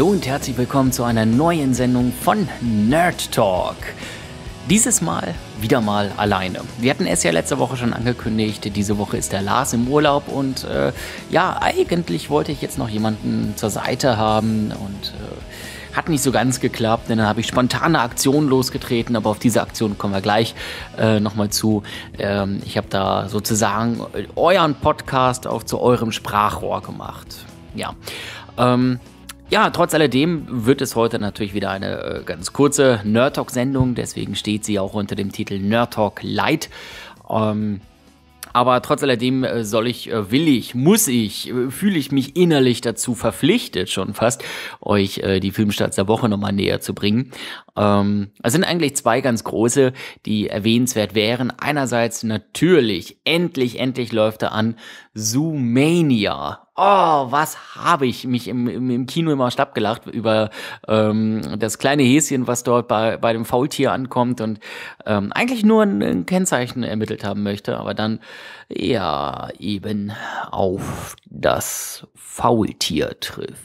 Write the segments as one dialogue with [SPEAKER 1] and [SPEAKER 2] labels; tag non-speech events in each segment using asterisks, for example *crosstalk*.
[SPEAKER 1] Hallo und herzlich willkommen zu einer neuen Sendung von Nerd Talk. Dieses Mal wieder mal alleine. Wir hatten es ja letzte Woche schon angekündigt, diese Woche ist der Lars im Urlaub und äh, ja, eigentlich wollte ich jetzt noch jemanden zur Seite haben und äh, hat nicht so ganz geklappt, denn dann habe ich spontane Aktionen losgetreten, aber auf diese Aktion kommen wir gleich äh, nochmal zu. Ähm, ich habe da sozusagen äh, euren Podcast auch zu eurem Sprachrohr gemacht. Ja. Ähm, ja, trotz alledem wird es heute natürlich wieder eine äh, ganz kurze Nerd Talk-Sendung, deswegen steht sie auch unter dem Titel Nerd Talk Light. Ähm, aber trotz alledem äh, soll ich, äh, will ich, muss ich, fühle ich mich innerlich dazu verpflichtet, schon fast, euch die Filmstarts der Woche nochmal näher zu bringen. Ähm, es sind eigentlich zwei ganz große, die erwähnenswert wären. Einerseits natürlich, endlich, endlich läuft er an, Zoomania oh, was habe ich mich im, im, im Kino immer schlapp gelacht über ähm, das kleine Häschen, was dort bei, bei dem Faultier ankommt und ähm, eigentlich nur ein, ein Kennzeichen ermittelt haben möchte, aber dann ja eben auf das Faultier trifft.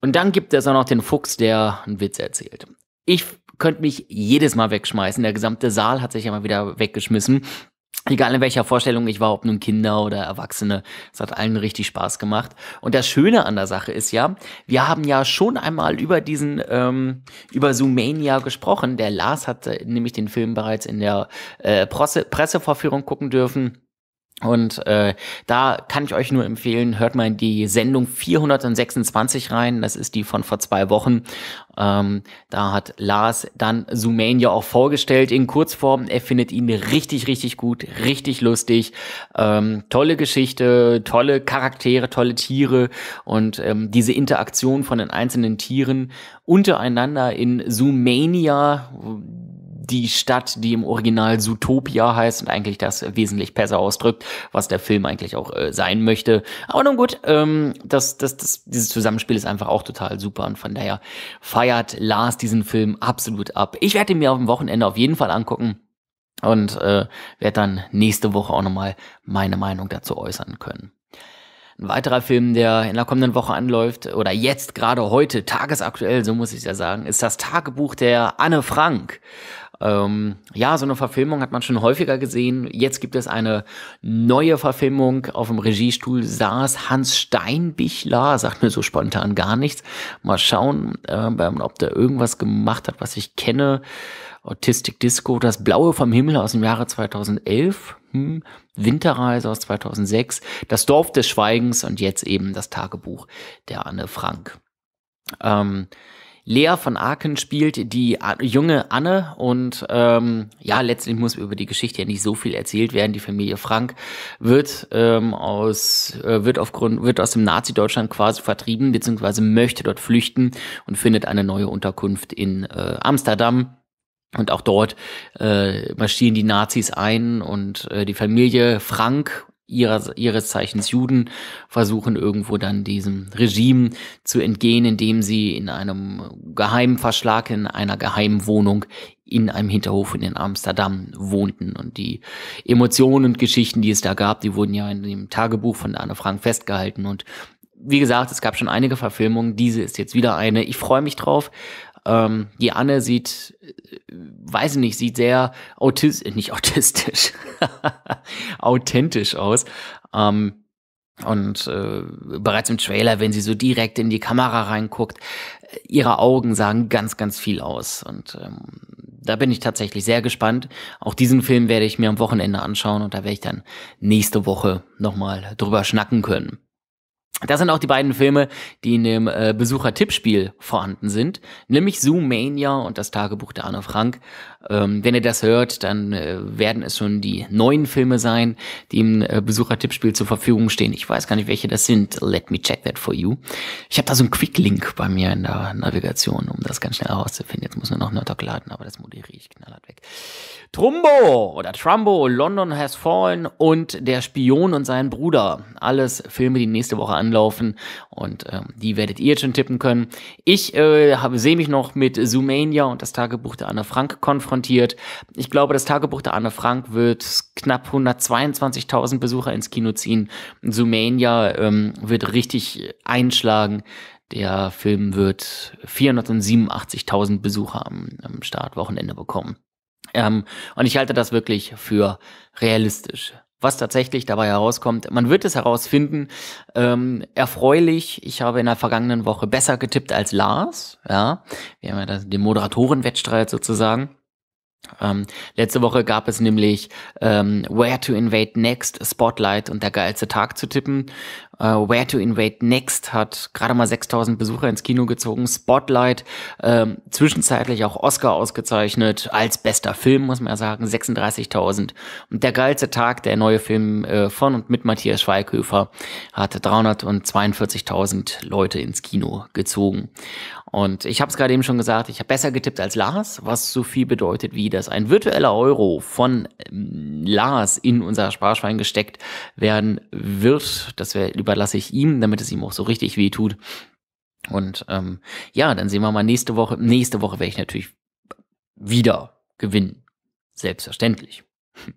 [SPEAKER 1] Und dann gibt es auch noch den Fuchs, der einen Witz erzählt. Ich könnte mich jedes Mal wegschmeißen. Der gesamte Saal hat sich ja mal wieder weggeschmissen. Egal in welcher Vorstellung ich war, ob nun Kinder oder Erwachsene, es hat allen richtig Spaß gemacht. Und das Schöne an der Sache ist ja, wir haben ja schon einmal über diesen, ähm, über Zoomania gesprochen. Der Lars hat nämlich den Film bereits in der äh, Presse Pressevorführung gucken dürfen. Und äh, da kann ich euch nur empfehlen, hört mal in die Sendung 426 rein. Das ist die von vor zwei Wochen. Ähm, da hat Lars dann Sumania auch vorgestellt in Kurzform. Er findet ihn richtig, richtig gut, richtig lustig. Ähm, tolle Geschichte, tolle Charaktere, tolle Tiere und ähm, diese Interaktion von den einzelnen Tieren untereinander in Sumania die Stadt, die im Original Zootopia heißt und eigentlich das wesentlich besser ausdrückt, was der Film eigentlich auch äh, sein möchte. Aber nun gut, ähm, das, das, das, dieses Zusammenspiel ist einfach auch total super und von daher feiert Lars diesen Film absolut ab. Ich werde ihn mir auf dem Wochenende auf jeden Fall angucken und äh, werde dann nächste Woche auch nochmal meine Meinung dazu äußern können. Ein weiterer Film, der in der kommenden Woche anläuft, oder jetzt gerade heute, tagesaktuell, so muss ich ja sagen, ist das Tagebuch der Anne Frank. Ähm, ja, so eine Verfilmung hat man schon häufiger gesehen. Jetzt gibt es eine neue Verfilmung. Auf dem Regiestuhl saß Hans Steinbichler, sagt mir so spontan gar nichts. Mal schauen, äh, ob der irgendwas gemacht hat, was ich kenne. Autistic Disco, Das Blaue vom Himmel aus dem Jahre 2011, hm, Winterreise aus 2006, Das Dorf des Schweigens und jetzt eben das Tagebuch der Anne Frank. Ähm, Lea von Aken spielt die äh, junge Anne und ähm, ja, letztlich muss über die Geschichte ja nicht so viel erzählt werden. Die Familie Frank wird ähm, aus äh, wird aufgrund wird aus dem Nazi-Deutschland quasi vertrieben beziehungsweise möchte dort flüchten und findet eine neue Unterkunft in äh, Amsterdam. Und auch dort äh, marschieren die Nazis ein und äh, die Familie Frank ihrer, ihres Zeichens Juden, versuchen irgendwo dann diesem Regime zu entgehen, indem sie in einem geheimen Verschlag, in einer geheimen Wohnung in einem Hinterhof in Amsterdam wohnten. Und die Emotionen und Geschichten, die es da gab, die wurden ja in dem Tagebuch von Anne Frank festgehalten und wie gesagt, es gab schon einige Verfilmungen. Diese ist jetzt wieder eine. Ich freue mich drauf. Ähm, die Anne sieht, äh, weiß nicht, sieht sehr autistisch, äh, nicht autistisch, *laughs* authentisch aus. Ähm, und äh, bereits im Trailer, wenn sie so direkt in die Kamera reinguckt, äh, ihre Augen sagen ganz, ganz viel aus. Und ähm, da bin ich tatsächlich sehr gespannt. Auch diesen Film werde ich mir am Wochenende anschauen und da werde ich dann nächste Woche nochmal drüber schnacken können. Das sind auch die beiden Filme, die in dem äh, Besucher-Tippspiel vorhanden sind, nämlich Zoomania und das Tagebuch der Anne Frank. Ähm, wenn ihr das hört, dann äh, werden es schon die neuen Filme sein, die im äh, Besuchertippspiel zur Verfügung stehen. Ich weiß gar nicht, welche das sind. Let me check that for you. Ich habe da so einen Quick-Link bei mir in der Navigation, um das ganz schnell herauszufinden. Jetzt muss man noch Nerdog laden, aber das moderiere ich knallert weg. Trumbo oder Trumbo, London Has Fallen und Der Spion und sein Bruder. Alles Filme, die nächste Woche anlaufen und ähm, die werdet ihr jetzt schon tippen können. Ich äh, sehe mich noch mit Zoomania und das Tagebuch der Anna Frank-Konferenz konfrontiert. Ich glaube, das Tagebuch der Anne Frank wird knapp 122.000 Besucher ins Kino ziehen. Zoomania ähm, wird richtig einschlagen. Der Film wird 487.000 Besucher am, am Startwochenende bekommen. Ähm, und ich halte das wirklich für realistisch was tatsächlich dabei herauskommt. Man wird es herausfinden. Ähm, erfreulich, ich habe in der vergangenen Woche besser getippt als Lars. Ja, wir haben ja den Moderatorenwettstreit sozusagen. Ähm, letzte Woche gab es nämlich ähm, Where to Invade Next Spotlight und der geilste Tag zu tippen. Uh, Where to Invade Next hat gerade mal 6000 Besucher ins Kino gezogen. Spotlight, ähm, zwischenzeitlich auch Oscar ausgezeichnet als bester Film, muss man ja sagen, 36.000. Und der geilste Tag, der neue Film äh, von und mit Matthias Schweighöfer, hat 342.000 Leute ins Kino gezogen. Und ich habe es gerade eben schon gesagt, ich habe besser getippt als Lars, was so viel bedeutet wie, dass ein virtueller Euro von ähm, Lars in unser Sparschwein gesteckt werden wird. Das wäre über überlasse ich ihm, damit es ihm auch so richtig weh tut. Und ähm, ja, dann sehen wir mal nächste Woche. Nächste Woche werde ich natürlich wieder gewinnen. Selbstverständlich. Hm.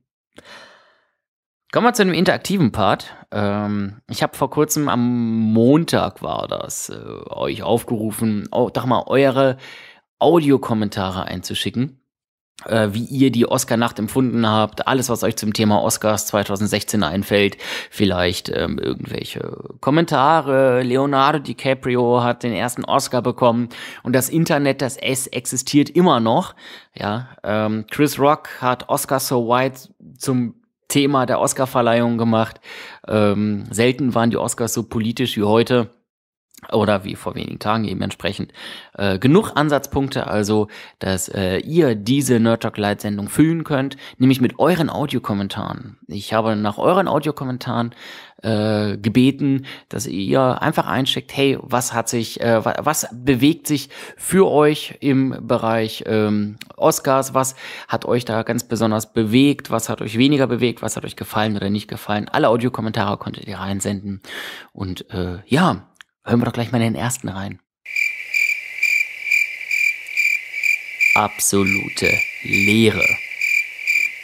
[SPEAKER 1] Kommen wir zu dem interaktiven Part. Ähm, ich habe vor kurzem am Montag war das, äh, euch aufgerufen, auch, doch mal eure Audiokommentare einzuschicken. Äh, wie ihr die Oscar-Nacht empfunden habt, alles, was euch zum Thema Oscars 2016 einfällt, vielleicht ähm, irgendwelche Kommentare. Leonardo DiCaprio hat den ersten Oscar bekommen und das Internet, das S existiert immer noch. Ja, ähm, Chris Rock hat Oscar So White zum Thema der Oscar-Verleihung gemacht. Ähm, selten waren die Oscars so politisch wie heute oder wie vor wenigen Tagen eben entsprechend. Äh, genug Ansatzpunkte also, dass äh, ihr diese Nerd Talk Light Sendung füllen könnt, nämlich mit euren Audiokommentaren. Ich habe nach euren Audiokommentaren äh, gebeten, dass ihr einfach einschickt, hey, was hat sich, äh, was bewegt sich für euch im Bereich ähm, Oscars, was hat euch da ganz besonders bewegt, was hat euch weniger bewegt, was hat euch gefallen oder nicht gefallen. Alle Audiokommentare konntet ihr reinsenden und äh, ja, Hören wir doch gleich mal in den ersten rein. Absolute Leere.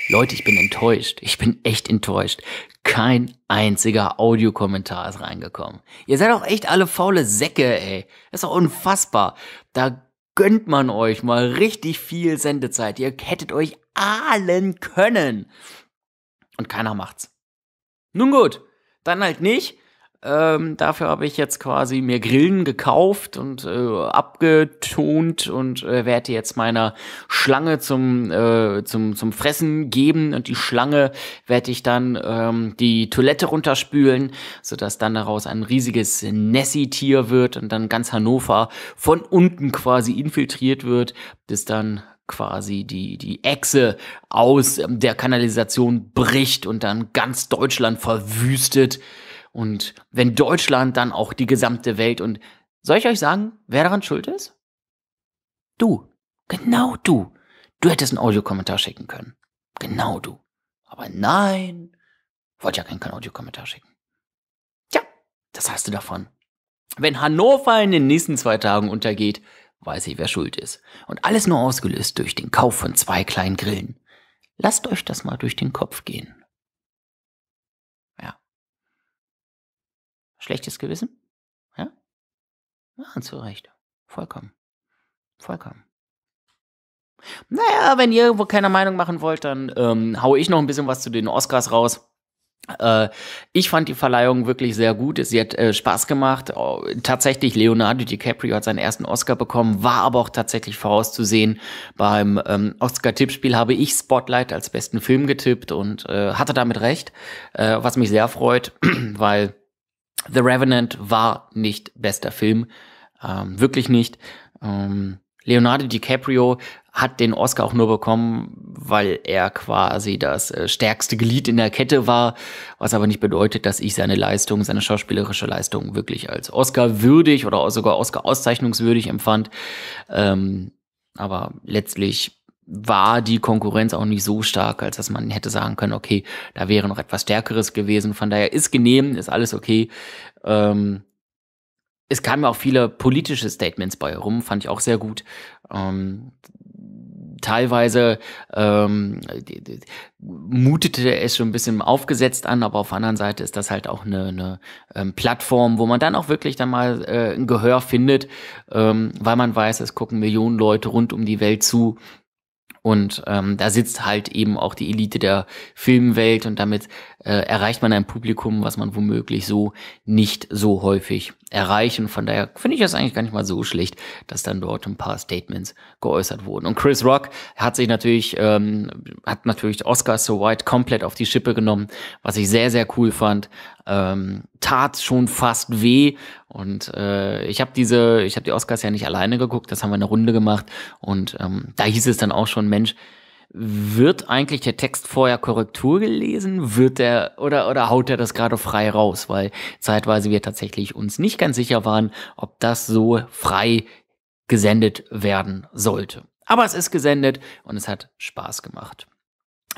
[SPEAKER 1] Leute, ich bin enttäuscht. Ich bin echt enttäuscht. Kein einziger Audiokommentar ist reingekommen. Ihr seid doch echt alle faule Säcke, ey. Das ist doch unfassbar. Da gönnt man euch mal richtig viel Sendezeit. Ihr hättet euch ahlen können. Und keiner macht's. Nun gut, dann halt nicht. Ähm, dafür habe ich jetzt quasi mir Grillen gekauft und äh, abgetont und äh, werde jetzt meiner Schlange zum, äh, zum, zum Fressen geben und die Schlange werde ich dann ähm, die Toilette runterspülen, sodass dann daraus ein riesiges Nessie-Tier wird und dann ganz Hannover von unten quasi infiltriert wird, bis dann quasi die, die Echse aus der Kanalisation bricht und dann ganz Deutschland verwüstet und wenn Deutschland, dann auch die gesamte Welt. Und soll ich euch sagen, wer daran schuld ist? Du. Genau du. Du hättest einen Audiokommentar schicken können. Genau du. Aber nein, wollte ja keinen Audiokommentar schicken. Tja, das hast du davon. Wenn Hannover in den nächsten zwei Tagen untergeht, weiß ich, wer schuld ist. Und alles nur ausgelöst durch den Kauf von zwei kleinen Grillen. Lasst euch das mal durch den Kopf gehen. Schlechtes Gewissen? Ja? Ja, zu Recht. Vollkommen. Vollkommen. Naja, wenn ihr irgendwo keine Meinung machen wollt, dann ähm, haue ich noch ein bisschen was zu den Oscars raus. Äh, ich fand die Verleihung wirklich sehr gut. Sie hat äh, Spaß gemacht. Äh, tatsächlich, Leonardo DiCaprio hat seinen ersten Oscar bekommen, war aber auch tatsächlich vorauszusehen. Beim ähm, Oscar-Tippspiel habe ich Spotlight als besten Film getippt und äh, hatte damit recht, äh, was mich sehr freut, *clears throat* weil The Revenant war nicht bester Film, ähm, wirklich nicht. Ähm, Leonardo DiCaprio hat den Oscar auch nur bekommen, weil er quasi das äh, stärkste Glied in der Kette war, was aber nicht bedeutet, dass ich seine Leistung, seine schauspielerische Leistung wirklich als Oscar würdig oder sogar Oscar auszeichnungswürdig empfand. Ähm, aber letztlich war die Konkurrenz auch nicht so stark, als dass man hätte sagen können, okay, da wäre noch etwas Stärkeres gewesen. Von daher ist genehm, ist alles okay. Ähm, es kamen auch viele politische Statements bei rum, fand ich auch sehr gut. Ähm, teilweise ähm, mutete es schon ein bisschen aufgesetzt an, aber auf der anderen Seite ist das halt auch eine, eine ähm, Plattform, wo man dann auch wirklich dann mal äh, ein Gehör findet, ähm, weil man weiß, es gucken Millionen Leute rund um die Welt zu und ähm, da sitzt halt eben auch die Elite der Filmwelt und damit äh, erreicht man ein Publikum, was man womöglich so nicht so häufig erreicht. Und von daher finde ich das eigentlich gar nicht mal so schlecht, dass dann dort ein paar Statements geäußert wurden. Und Chris Rock hat sich natürlich, ähm, hat natürlich Oscar So White komplett auf die Schippe genommen, was ich sehr, sehr cool fand. Ähm, tat schon fast weh. Und äh, ich habe diese, ich habe die Oscars ja nicht alleine geguckt, das haben wir eine Runde gemacht. Und ähm, da hieß es dann auch schon, Mensch, wird eigentlich der Text vorher Korrektur gelesen? Wird der oder, oder haut er das gerade frei raus? Weil zeitweise wir tatsächlich uns nicht ganz sicher waren, ob das so frei gesendet werden sollte. Aber es ist gesendet und es hat Spaß gemacht.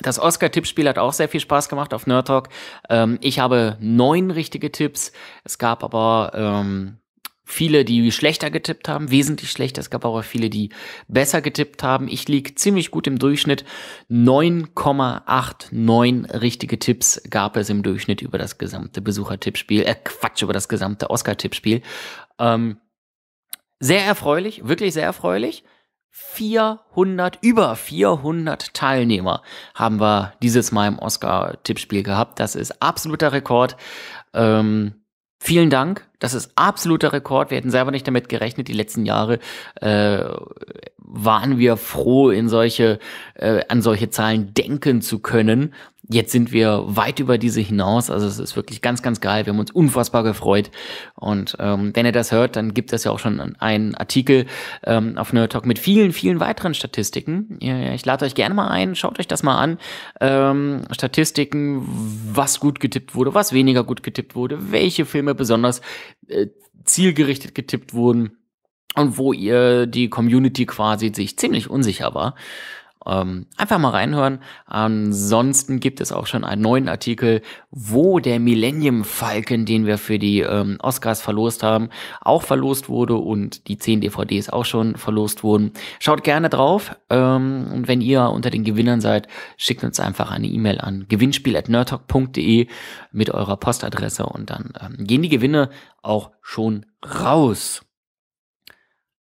[SPEAKER 1] Das Oscar-Tippspiel hat auch sehr viel Spaß gemacht auf Nerd Talk. Ähm, ich habe neun richtige Tipps. Es gab aber ähm, Viele, die schlechter getippt haben, wesentlich schlechter. Es gab auch viele, die besser getippt haben. Ich lieg ziemlich gut im Durchschnitt. 9,89 richtige Tipps gab es im Durchschnitt über das gesamte Besuchertippspiel. Äh, Quatsch, über das gesamte Oscar-Tippspiel. Ähm, sehr erfreulich, wirklich sehr erfreulich. 400, über 400 Teilnehmer haben wir dieses Mal im Oscar-Tippspiel gehabt. Das ist absoluter Rekord. Ähm, vielen Dank das ist absoluter Rekord. Wir hätten selber nicht damit gerechnet. Die letzten Jahre äh, waren wir froh, in solche, äh, an solche Zahlen denken zu können. Jetzt sind wir weit über diese hinaus. Also es ist wirklich ganz, ganz geil. Wir haben uns unfassbar gefreut. Und ähm, wenn ihr das hört, dann gibt es ja auch schon einen Artikel ähm, auf Nerd Talk mit vielen, vielen weiteren Statistiken. ich lade euch gerne mal ein, schaut euch das mal an. Ähm, Statistiken, was gut getippt wurde, was weniger gut getippt wurde, welche Filme besonders äh, zielgerichtet getippt wurden und wo ihr die Community quasi sich ziemlich unsicher war. Ähm, einfach mal reinhören. Ansonsten gibt es auch schon einen neuen Artikel, wo der Millennium Falcon, den wir für die ähm, Oscars verlost haben, auch verlost wurde und die 10 DVDs auch schon verlost wurden. Schaut gerne drauf. Ähm, und wenn ihr unter den Gewinnern seid, schickt uns einfach eine E-Mail an gewinnspiel.nerdtalk.de mit eurer Postadresse und dann ähm, gehen die Gewinne auch schon raus.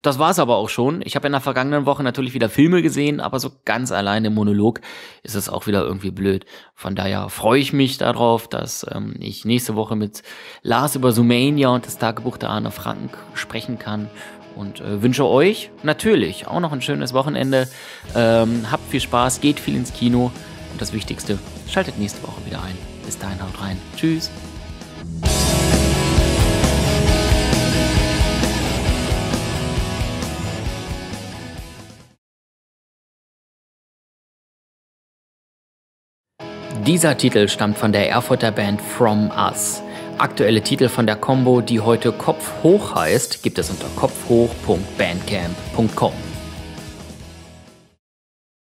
[SPEAKER 1] Das war's aber auch schon. Ich habe in der vergangenen Woche natürlich wieder Filme gesehen, aber so ganz allein im Monolog ist es auch wieder irgendwie blöd. Von daher freue ich mich darauf, dass ähm, ich nächste Woche mit Lars über Sumania und das Tagebuch der Arne Frank sprechen kann. Und äh, wünsche euch natürlich auch noch ein schönes Wochenende. Ähm, habt viel Spaß, geht viel ins Kino. Und das Wichtigste, schaltet nächste Woche wieder ein. Bis dahin, haut rein. Tschüss. Dieser Titel stammt von der Erfurter Band From Us. Aktuelle Titel von der Combo, die heute Kopf hoch heißt, gibt es unter kopfhoch.bandcamp.com.